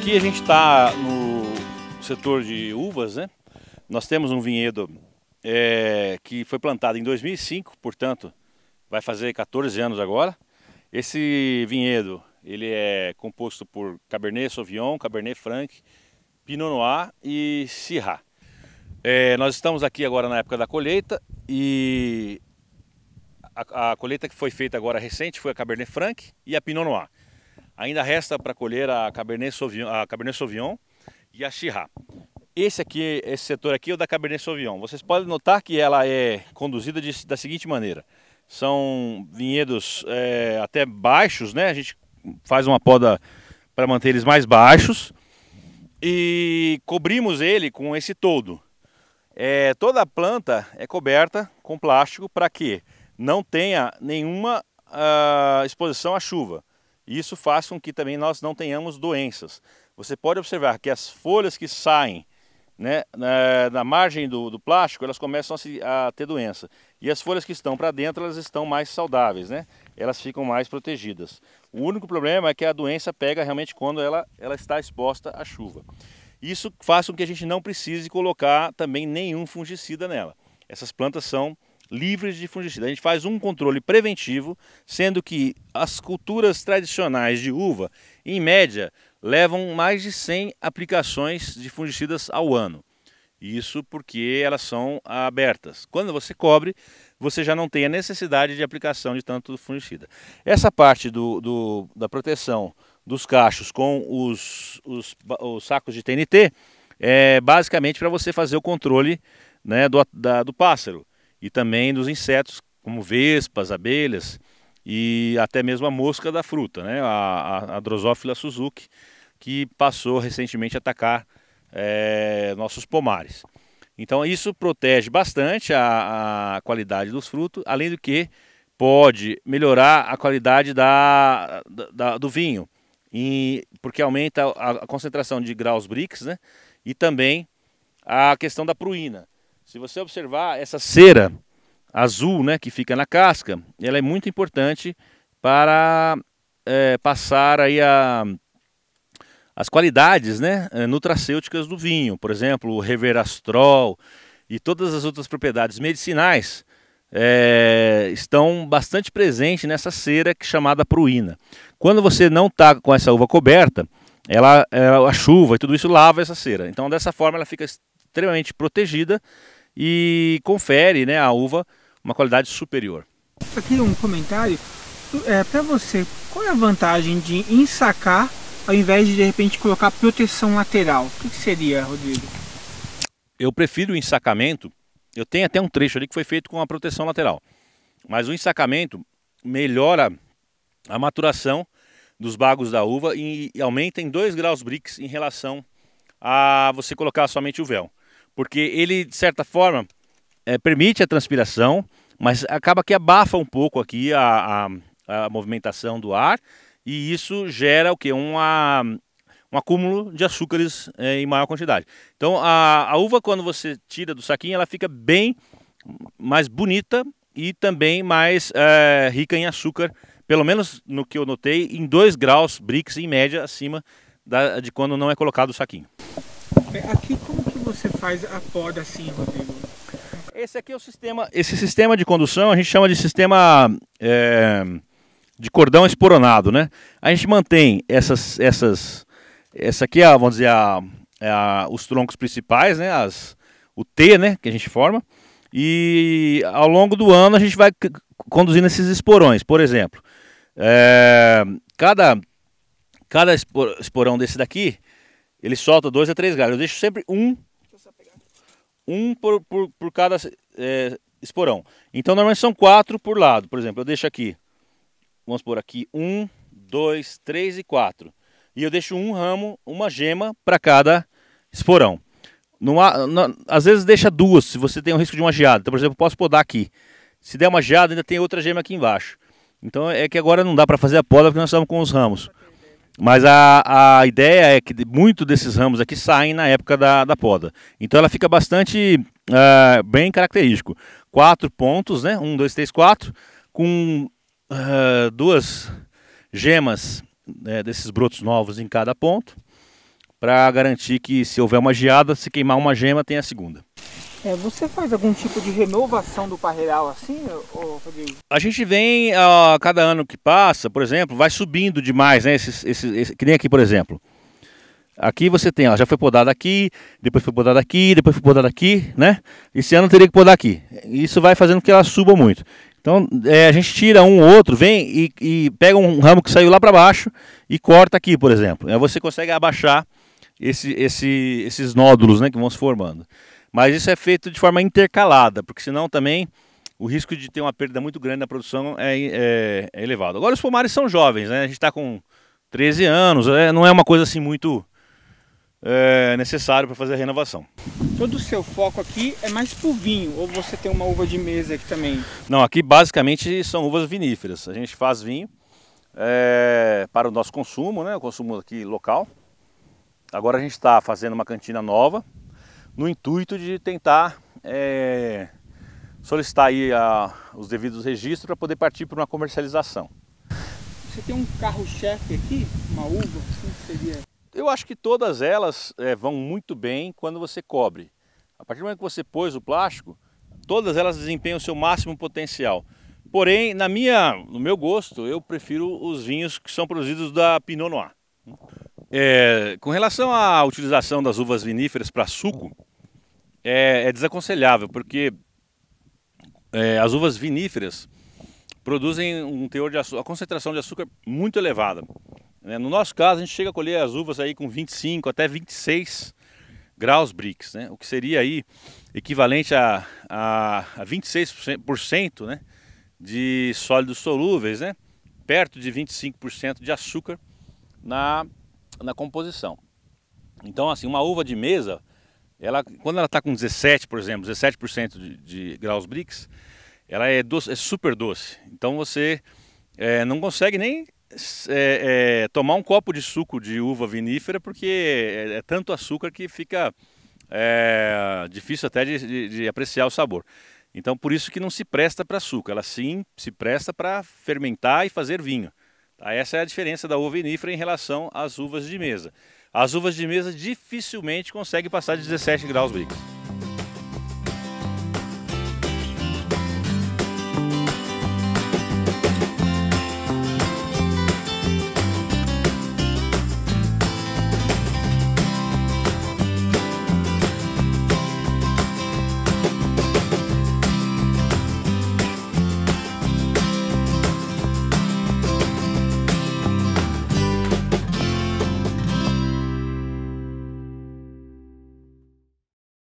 Aqui a gente está no setor de uvas, né? Nós temos um vinhedo é, que foi plantado em 2005, portanto, vai fazer 14 anos agora. Esse vinhedo, ele é composto por Cabernet Sauvignon, Cabernet Franc, Pinot Noir e Syrah. É, nós estamos aqui agora na época da colheita e a, a colheita que foi feita agora recente foi a Cabernet Franc e a Pinot Noir. Ainda resta para colher a Cabernet Sauvignon, a Cabernet Sauvignon e a Chirá. Esse aqui, esse setor aqui é o da Cabernet Sauvignon. Vocês podem notar que ela é conduzida de, da seguinte maneira. São vinhedos é, até baixos, né? A gente faz uma poda para manter eles mais baixos e cobrimos ele com esse todo. É, eh, toda a planta é coberta com plástico para que não tenha nenhuma uh, exposição à chuva. E isso faz com que também nós não tenhamos doenças. Você pode observar que as folhas que saem né, na, na, margem do, do, plástico, elas começam a, se, a, ter doença. E as folhas que estão para dentro, elas estão mais saudáveis, né? Elas ficam mais protegidas. O único problema é que a doença pega realmente quando ela, ela está exposta à chuva. Isso faz com que a gente não precise colocar também nenhum fungicida nela. Essas plantas são livres de fungicida. A gente faz um controle preventivo, sendo que as culturas tradicionais de uva, em média, levam mais de 100 aplicações de fungicidas ao ano. Isso porque elas são abertas. Quando você cobre, você já não tem a necessidade de aplicação de tanto fungicida. Essa parte do, do da proteção dos cachos com os, os, os sacos de TNT é basicamente para você fazer o controle né, do, da, do pássaro e também dos insetos como vespas, abelhas e até mesmo a mosca da fruta, né? a, a Drosófila Suzuki, que passou recentemente a atacar é, nossos pomares. Então isso protege bastante a, a, qualidade dos frutos, além do que pode melhorar a qualidade da, da do vinho, e, porque aumenta a, a, concentração de graus BRICS né? e também a questão da pruína. Se você observar essa cera azul, né, que fica na casca, ela é muito importante para é, passar aí a, as qualidades, né, eh, nutracêuticas do vinho. Por exemplo, o reverastrol e todas as outras propriedades medicinais é, estão bastante presentes nessa cera é chamada pruína. Quando você não está com essa uva coberta, ela, ela, eh, a chuva e tudo isso lava essa cera. Então, dessa forma, ela fica extremamente protegida e confere né, à uva uma qualidade superior. Aqui um comentário. É, para você, qual é a vantagem de ensacar ao invés de de repente colocar proteção lateral? O que seria, Rodrigo? Eu prefiro o ensacamento. Eu tenho até um trecho ali que foi feito com a proteção lateral. Mas o ensacamento melhora a maturação dos bagos da uva e aumenta em 2 graus Brix em relação a você colocar somente o véu porque ele, de certa forma, é, permite a transpiração, mas acaba que abafa um pouco aqui a, a, a movimentação do ar e isso gera o que? Uma, um acúmulo de açúcares é, em maior quantidade. Então a, a uva, quando você tira do saquinho, ela fica bem mais bonita e também mais é, rica em açúcar, pelo menos no que eu notei, em 2 graus Brix em média acima da, de quando não é colocado o saquinho. É, aqui como você faz a poda assim, Rodrigo? Esse aqui é o sistema, esse sistema de condução a gente chama de sistema é, de cordão esporonado, né? A gente mantém essas, essas, essa aqui é, vamos dizer, a, a, os troncos principais, né? As, o T, né? Que a gente forma. E ao longo do ano a gente vai conduzindo esses esporões. Por exemplo, é, cada, cada esporão desse daqui, ele solta dois a três galhos. Eu deixo sempre um um por, por, por cada é, esporão. Então normalmente são quatro por lado. Por exemplo, eu deixo aqui, vamos por aqui, um, dois, três e quatro. E eu deixo um ramo, uma gema para cada esporão. Não há, não, às vezes deixa duas, se você tem o risco de uma geada. Então, por exemplo, eu posso podar aqui. Se der uma geada, ainda tem outra gema aqui embaixo. Então é que agora não dá para fazer a poda porque nós estamos com os ramos. Mas a, a ideia é que muito desses ramos aqui saem na época da, da poda. Então ela fica bastante uh, bem característico. Quatro pontos, né? Um, dois, três, quatro, com uh, duas gemas né, desses brotos novos em cada ponto, para garantir que se houver uma geada, se queimar uma gema, tem a segunda. É, você faz algum tipo de renovação do parreiral assim, ou... A gente vem, a cada ano que passa, por exemplo, vai subindo demais, né? Esses, esses, que nem aqui, por exemplo. Aqui você tem, ó, já foi podada aqui, depois foi podada aqui, depois foi podada aqui, né? Esse ano teria que podar aqui. Isso vai fazendo que ela suba muito. Então é, a gente tira um ou outro, vem e, e, pega um ramo que saiu lá para baixo e corta aqui, por exemplo. Aí você consegue abaixar esse, esse, esses nódulos né, que vão se formando. Mas isso é feito de forma intercalada, porque senão também o risco de ter uma perda muito grande na produção é, é, é elevado. Agora os pomares são jovens, né? A gente está com 13 anos, é, não é uma coisa assim muito é, necessário para fazer a renovação. Todo o seu foco aqui é mais o vinho, ou você tem uma uva de mesa aqui também? Não, aqui basicamente são uvas viníferas. A gente faz vinho é, para o nosso consumo, né? O consumo aqui local. Agora a gente está fazendo uma cantina nova, no intuito de tentar é, solicitar aí a, os devidos registros para poder partir para uma comercialização. Você tem um carro-chefe aqui, uma uva, assim seria? Eu acho que todas elas é, vão muito bem quando você cobre. A partir do momento que você pôs o plástico, todas elas desempenham o seu máximo potencial. Porém, na minha, no meu gosto, eu prefiro os vinhos que são produzidos da Pinot Noir. É, com relação à utilização das uvas viníferas para suco, é, é, desaconselhável, porque é, as uvas viníferas produzem um teor de açúcar, a concentração de açúcar muito elevada. Né? No nosso caso, a gente chega a colher as uvas aí com 25 até 26 graus Brix, né? o que seria aí equivalente a, a, a 26% né? de sólidos solúveis, né? perto de 25% de açúcar na na composição. Então, assim, uma uva de mesa, ela, quando ela está com 17, por exemplo, 17% de, de graus Brix, ela é, doce, é super doce. Então você é, não consegue nem é, é, tomar um copo de suco de uva vinífera, porque é, é tanto açúcar que fica é, difícil até de, de, de, apreciar o sabor. Então, por isso que não se presta para açúcar, ela sim se presta para fermentar e fazer vinho. Tá, essa é a diferença da uva vinífera em relação às uvas de mesa. As uvas de mesa dificilmente conseguem passar de 17 graus, Bricas.